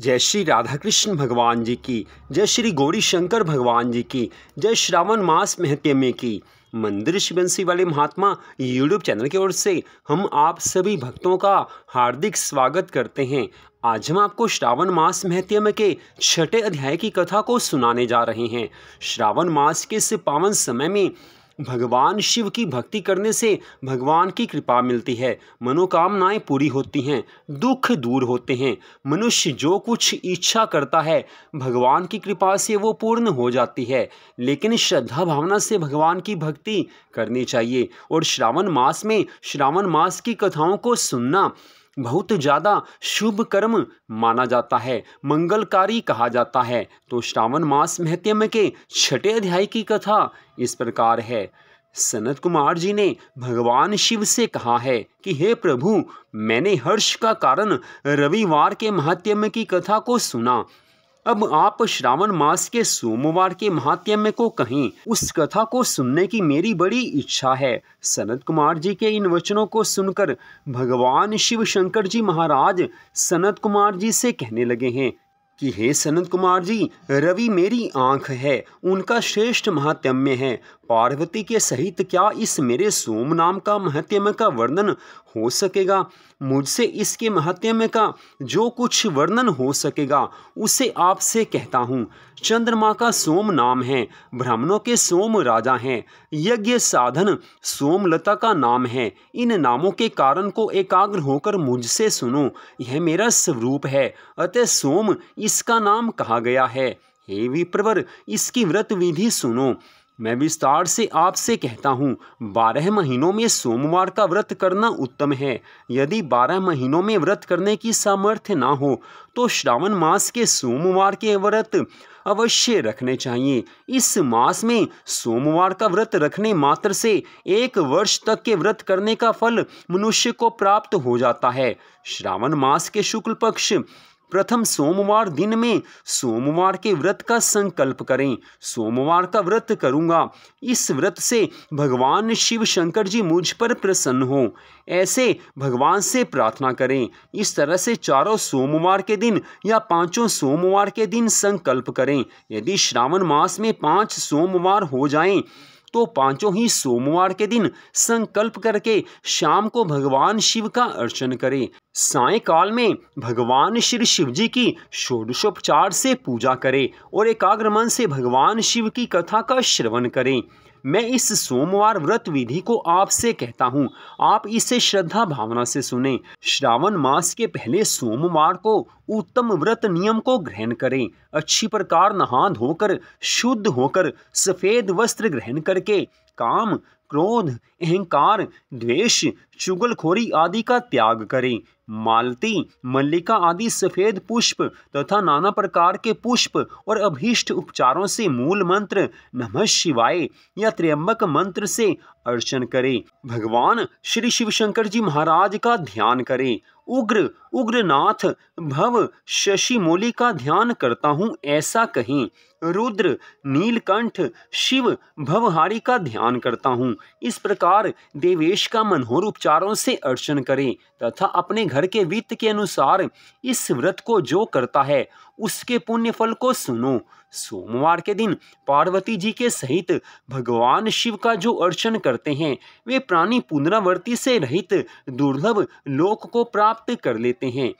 जय श्री राधा कृष्ण भगवान जी की जय श्री गौरी शंकर भगवान जी की जय श्रावण मास महत्म्य की मंदिर शिवंशी वाले महात्मा यूट्यूब चैनल की ओर से हम आप सभी भक्तों का हार्दिक स्वागत करते हैं आज हम आपको श्रावण मास महत्यम के छठे अध्याय की कथा को सुनाने जा रहे हैं श्रावण मास के इस पावन समय में भगवान शिव की भक्ति करने से भगवान की कृपा मिलती है मनोकामनाएं पूरी होती हैं दुख दूर होते हैं मनुष्य जो कुछ इच्छा करता है भगवान की कृपा से वो पूर्ण हो जाती है लेकिन श्रद्धा भावना से भगवान की भक्ति करनी चाहिए और श्रावण मास में श्रावण मास की कथाओं को सुनना बहुत ज़्यादा शुभ कर्म माना जाता है मंगलकारी कहा जाता है तो श्रावण मास महत्यम के छठे अध्याय की कथा इस प्रकार है सनत कुमार जी ने भगवान शिव से कहा है कि हे प्रभु मैंने हर्ष का कारण रविवार के महात्म्य की कथा को सुना अब आप श्रावण मास के सोमवार के महात्म्य को कहें उस कथा को सुनने की मेरी बड़ी इच्छा है सनत कुमार जी के इन वचनों को सुनकर भगवान शिव शंकर जी महाराज सनत कुमार जी से कहने लगे हैं कि हे सनत कुमार जी रवि मेरी आंख है उनका श्रेष्ठ महात्म्य है पार्वती के सहित क्या इस मेरे सोम नाम का महात्म्य का वर्णन हो सकेगा मुझसे इसके महात्म्य का जो कुछ वर्णन हो सकेगा उसे आपसे कहता हूँ चंद्रमा का सोम नाम है ब्राह्मणों के सोम राजा हैं यज्ञ साधन सोमलता का नाम है इन नामों के कारण को एकाग्र होकर मुझसे सुनो यह मेरा स्वरूप है अतः सोम इसका नाम कहा गया है हे विप्रवर इसकी व्रत विधि सुनो मैं विस्तार से आपसे कहता हूँ बारह महीनों में सोमवार का व्रत करना उत्तम है यदि बारह महीनों में व्रत करने की सामर्थ्य ना हो तो श्रावण मास के सोमवार के व्रत अवश्य रखने चाहिए इस मास में सोमवार का व्रत रखने मात्र से एक वर्ष तक के व्रत करने का फल मनुष्य को प्राप्त हो जाता है श्रावण मास के शुक्ल पक्ष प्रथम सोमवार दिन में सोमवार के व्रत का संकल्प करें सोमवार का व्रत करूंगा इस व्रत से भगवान शिव शंकर जी मुझ पर प्रसन्न हो ऐसे भगवान से प्रार्थना करें इस तरह से चारों सोमवार के दिन या पांचों सोमवार के दिन संकल्प करें यदि श्रावण मास में पांच सोमवार हो जाएं तो पांचों ही सोमवार के दिन संकल्प करके शाम को भगवान शिव का अर्चन करें सायकाल में भगवान श्री शिव जी की षोडशोपचार से पूजा करें और एकाग्र मन से भगवान शिव की कथा का श्रवण करें मैं इस सोमवार व्रत विधि को आपसे कहता हूँ आप इसे श्रद्धा भावना से सुने श्रावण मास के पहले सोमवार को उत्तम व्रत नियम को ग्रहण करें अच्छी प्रकार नहा धोकर शुद्ध होकर सफेद वस्त्र ग्रहण करके काम क्रोध अहंकार द्वेष चुगलखोरी आदि का त्याग करें मालती मल्लिका आदि सफेद पुष्प तथा नाना प्रकार के पुष्प और अभीष्ट उपचारों से मूल मंत्र नमः शिवाय या या त्र्यंबक मंत्र से अर्चन करें भगवान श्री शिव शंकर जी महाराज का ध्यान करें उग्र उग्रनाथ भव शशि मोली का ध्यान करता हूँ ऐसा कहें रुद्र नीलकंठ शिव भवहारी का ध्यान करता हूँ इस प्रकार देवेश का मनोहर उपचारों से अर्चन करें तथा अपने घर के वित्त के अनुसार इस व्रत को जो करता है उसके पुण्य फल को सुनो सोमवार के दिन पार्वती जी के सहित भगवान शिव का जो अर्चन करते हैं वे प्राणी पुनरावर्ती से रहित दुर्लभ लोक को प्राप्त कर लेते हैं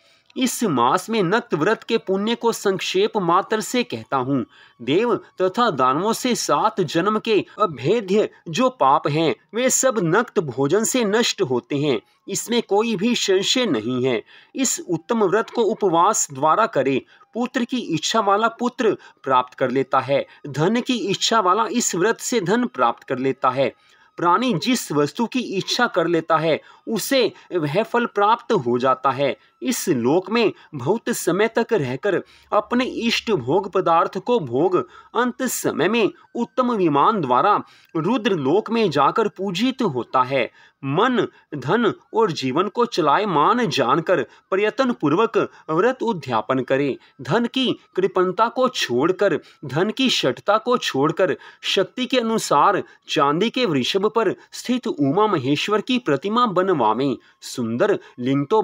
इस मास में नक्त व्रत के पुण्य को संक्षेप मात्र से कहता हूँ देव तथा दानवों से सात जन्म के अभेद्य जो पाप हैं वे सब नक्त भोजन से नष्ट होते हैं इसमें कोई भी संशय नहीं है इस उत्तम व्रत को उपवास द्वारा करे पुत्र की इच्छा वाला पुत्र प्राप्त कर लेता है धन की इच्छा वाला इस व्रत से धन प्राप्त कर लेता है प्राणी जिस वस्तु की इच्छा कर लेता है उसे वह फल प्राप्त हो जाता है इस लोक में बहुत समय तक रहकर अपने इष्ट भोग पदार्थ को भोग अंत समय में उत्तम विमान द्वारा रुद्र लोक में जाकर पूजित होता है मन धन और जीवन को चलाए मान जानकर प्रयत्न पूर्वक व्रत उद्यापन करें धन की कृपणता को छोड़कर धन की शटता को छोड़कर शक्ति के अनुसार चांदी के वृषभ पर स्थित उमा महेश्वर की प्रतिमा बनवा में सुंदर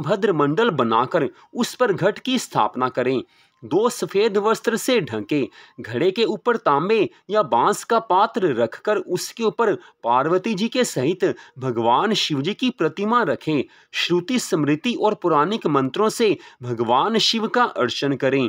भद्र मंडल बनाकर उस पर घट की स्थापना करें दो सफेद वस्त्र से ढके घड़े के ऊपर तांबे या बांस का पात्र रखकर उसके ऊपर पार्वती जी के सहित भगवान शिव जी की प्रतिमा रखें श्रुति स्मृति और पुराणिक मंत्रों से भगवान शिव का अर्चन करें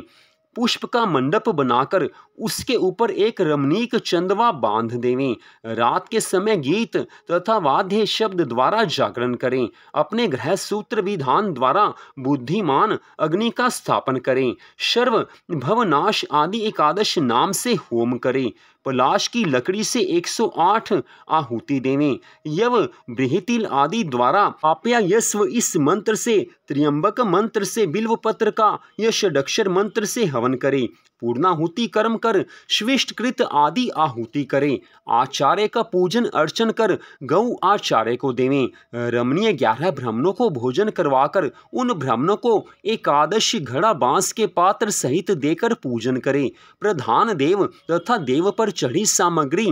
पुष्प का मंडप बनाकर उसके ऊपर एक रमणीक चंदवा बांध देवें रात के समय गीत तथा वाद्य शब्द द्वारा जागरण करें अपने ग्रह सूत्र विधान द्वारा बुद्धिमान अग्नि का स्थापन करें शर्व भवनाश आदि एकादश नाम से होम करें पलाश की लकड़ी से 108 आहुति देवें यव बृहतिल आदि द्वारा आप्या इस मंत्र से त्रियंबक मंत्र से बिल्व पत्र का यश षडक्षर मंत्र से हवन करें पूर्णाहुति कर्म कर श्रेष्ठ कृत आदि आहुति करें आचार्य का पूजन अर्चन कर गौ आचार्य को देवें रमणीय ग्यारह ब्राह्मणों को भोजन करवाकर उन ब्राह्मणों को एकादश घड़ा बांस के पात्र सहित देकर पूजन करें प्रधान देव तथा देव पर चढ़ी सामग्री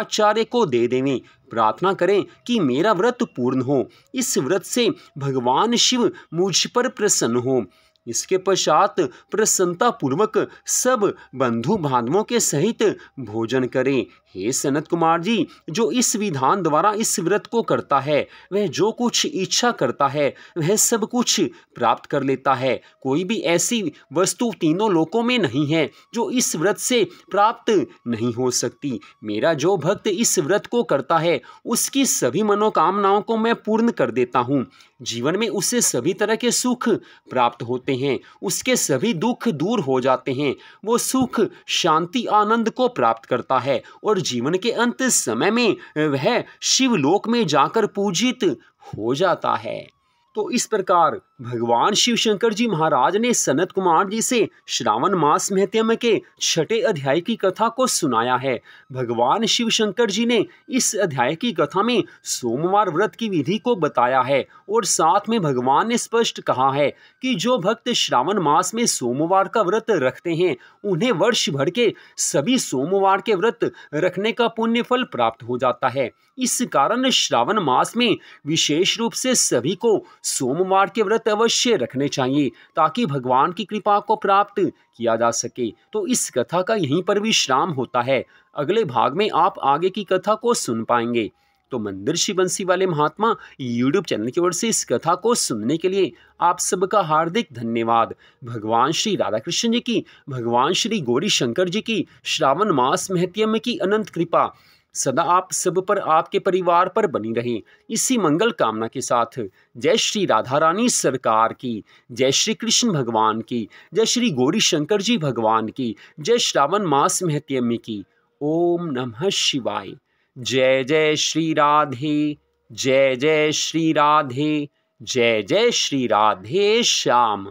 आचार्य को दे देवें प्रार्थना करें कि मेरा व्रत पूर्ण हो इस व्रत से भगवान शिव मुझ पर प्रसन्न हो इसके पश्चात प्रसन्नतापूर्वक सब बंधु बांधवों के सहित भोजन करें हे सनत कुमार जी जो इस विधान द्वारा इस व्रत को करता है वह जो कुछ इच्छा करता है वह सब कुछ प्राप्त कर लेता है कोई भी ऐसी वस्तु तीनों लोकों में नहीं है जो इस व्रत से प्राप्त नहीं हो सकती मेरा जो भक्त इस व्रत को करता है उसकी सभी मनोकामनाओं को मैं पूर्ण कर देता हूँ जीवन में उसे सभी तरह के सुख प्राप्त होते हैं उसके सभी दुख दूर हो जाते हैं वो सुख शांति आनंद को प्राप्त करता है और और जीवन के अंत समय में वह शिवलोक में जाकर पूजित हो जाता है तो इस प्रकार भगवान शिव शंकर जी महाराज ने सनत कुमार जी से श्रावण मास महत्यम के छठे अध्याय की कथा को सुनाया है भगवान शिव शंकर जी ने इस अध्याय की कथा में सोमवार व्रत की विधि को बताया है और साथ में भगवान ने स्पष्ट कहा है कि जो भक्त श्रावण मास में सोमवार का व्रत रखते हैं उन्हें वर्ष भर के सभी सोमवार के व्रत रखने का पुण्य फल प्राप्त हो जाता है इस कारण श्रावण मास में विशेष रूप से सभी को सोमवार के व्रत अवश्य रखने चाहिए ताकि भगवान की कृपा को प्राप्त किया जा सके तो इस कथा का यहीं पर विश्राम होता है अगले भाग में आप आगे की कथा को सुन पाएंगे तो मंदिर शिवंशी वाले महात्मा यूट्यूब चैनल की ओर से इस कथा को सुनने के लिए आप सबका हार्दिक धन्यवाद भगवान श्री राधा कृष्ण जी की भगवान श्री गौरी शंकर जी की श्रावण मास महत्यम की अनंत कृपा सदा आप सब पर आपके परिवार पर बनी रहें इसी मंगल कामना के साथ जय श्री राधा रानी सरकार की जय श्री कृष्ण भगवान की जय श्री गौरी शंकर जी भगवान की जय श्रावण मास महत्यम्य की ओम नमः शिवाय जय जय श्री राधे जय जय श्री राधे जय जय श्री राधे श्याम